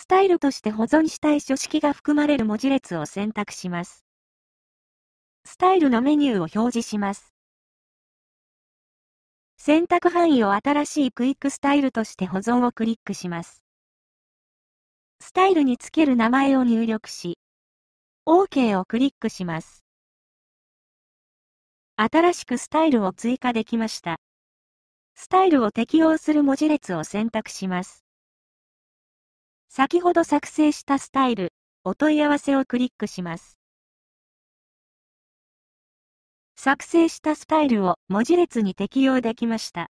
スタイルとして保存したい書式が含まれる文字列を選択します。スタイルのメニューを表示します。選択範囲を新しいクイックスタイルとして保存をクリックします。スタイルにつける名前を入力し、OK をクリックします。新しくスタイルを追加できました。スタイルを適用する文字列を選択します。先ほど作成したスタイル、お問い合わせをクリックします。作成したスタイルを文字列に適用できました。